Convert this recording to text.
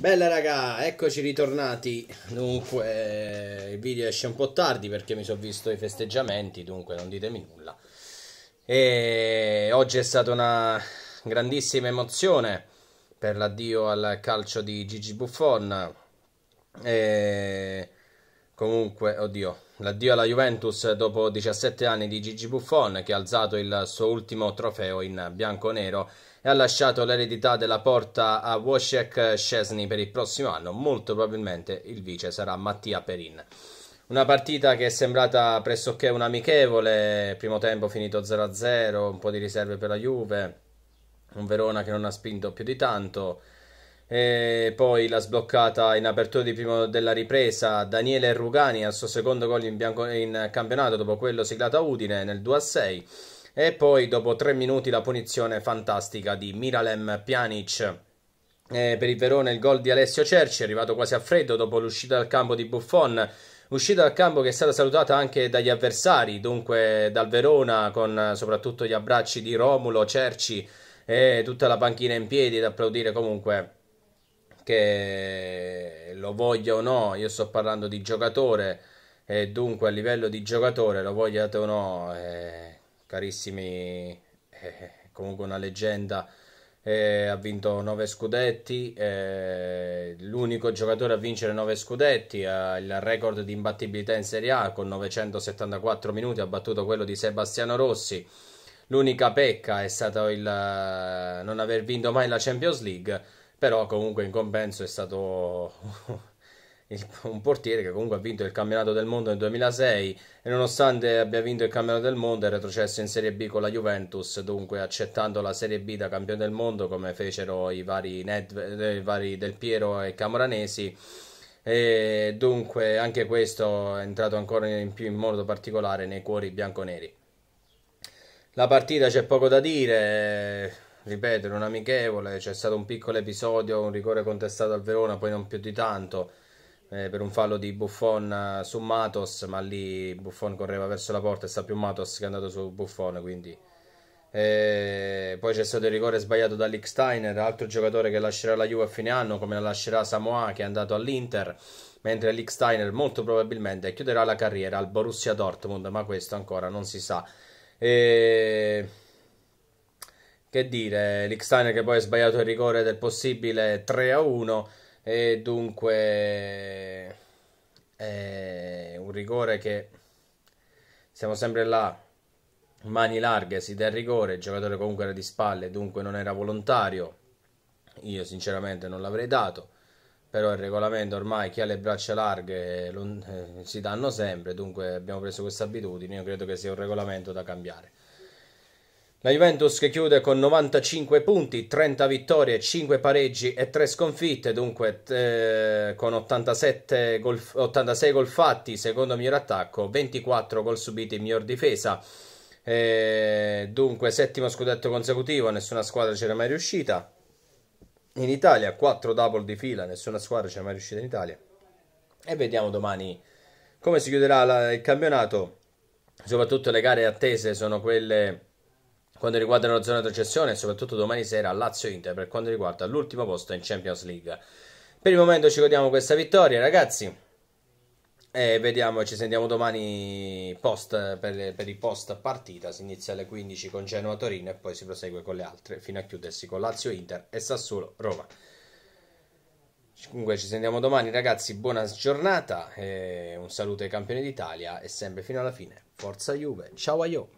Bella raga, eccoci ritornati. Dunque, eh, il video esce un po' tardi perché mi sono visto i festeggiamenti, dunque non ditemi nulla. E oggi è stata una grandissima emozione per l'addio al calcio di Gigi Buffon. E Comunque, oddio, l'addio alla Juventus dopo 17 anni di Gigi Buffon che ha alzato il suo ultimo trofeo in bianco-nero e ha lasciato l'eredità della porta a Wojciech Szczesny per il prossimo anno, molto probabilmente il vice sarà Mattia Perin. Una partita che è sembrata pressoché un'amichevole, primo tempo finito 0-0, un po' di riserve per la Juve, un Verona che non ha spinto più di tanto e poi la sbloccata in apertura di primo della ripresa Daniele Rugani al suo secondo gol in, bianco, in campionato dopo quello siglato a Udine nel 2 a 6 e poi dopo 3 minuti la punizione fantastica di Miralem Pjanic e per il Verona il gol di Alessio Cerci arrivato quasi a freddo dopo l'uscita dal campo di Buffon uscita dal campo che è stata salutata anche dagli avversari dunque dal Verona con soprattutto gli abbracci di Romulo, Cerci e tutta la panchina in piedi ad applaudire comunque che lo voglia o no, io sto parlando di giocatore e dunque a livello di giocatore lo vogliate o no, eh, carissimi, eh, comunque una leggenda, eh, ha vinto 9 scudetti, eh, l'unico giocatore a vincere 9 scudetti, ha il record di imbattibilità in Serie A con 974 minuti, ha battuto quello di Sebastiano Rossi. L'unica pecca è stato il eh, non aver vinto mai la Champions League però comunque in compenso è stato un portiere che comunque ha vinto il campionato del mondo nel 2006 e nonostante abbia vinto il campionato del mondo è retrocesso in Serie B con la Juventus, dunque accettando la Serie B da campione del mondo come fecero i vari, Ned, eh, i vari Del Piero e Camoranesi. E dunque anche questo è entrato ancora in più in modo particolare nei cuori bianconeri. La partita c'è poco da dire, ripeto, in un amichevole, c'è stato un piccolo episodio, un rigore contestato al Verona, poi non più di tanto, eh, per un fallo di Buffon eh, su Matos, ma lì Buffon correva verso la porta e sta più Matos che è andato su Buffon, quindi... E eh, poi c'è stato il rigore sbagliato da Licksteiner, altro giocatore che lascerà la Juve a fine anno, come la lascerà Samoa che è andato all'Inter, mentre Licksteiner molto probabilmente chiuderà la carriera al Borussia Dortmund, ma questo ancora non si sa. E... Eh, che dire, Licksteiner che poi ha sbagliato il rigore del possibile 3 a 1 e dunque è un rigore che siamo sempre là, mani larghe, si dà il rigore, il giocatore comunque era di spalle, dunque non era volontario, io sinceramente non l'avrei dato, però il regolamento ormai chi ha le braccia larghe eh, si danno sempre, dunque abbiamo preso questa abitudine, io credo che sia un regolamento da cambiare. La Juventus che chiude con 95 punti, 30 vittorie, 5 pareggi e 3 sconfitte, dunque eh, con 87 gol, 86 gol fatti, secondo miglior attacco, 24 gol subiti, in miglior difesa. Eh, dunque settimo scudetto consecutivo, nessuna squadra c'era mai riuscita. In Italia 4 double di fila, nessuna squadra c'era mai riuscita in Italia. E vediamo domani come si chiuderà la, il campionato. Soprattutto le gare attese sono quelle quanto riguarda la zona retrocessione e soprattutto domani sera a Lazio-Inter per quanto riguarda l'ultimo posto in Champions League. Per il momento ci godiamo questa vittoria ragazzi e vediamo, ci sentiamo domani post, per, per, il post partita, si inizia alle 15 con Genoa-Torino e poi si prosegue con le altre fino a chiudersi con Lazio-Inter e Sassuolo-Roma. Comunque ci sentiamo domani ragazzi, buona giornata, un saluto ai campioni d'Italia e sempre fino alla fine, forza Juve, ciao a Juve!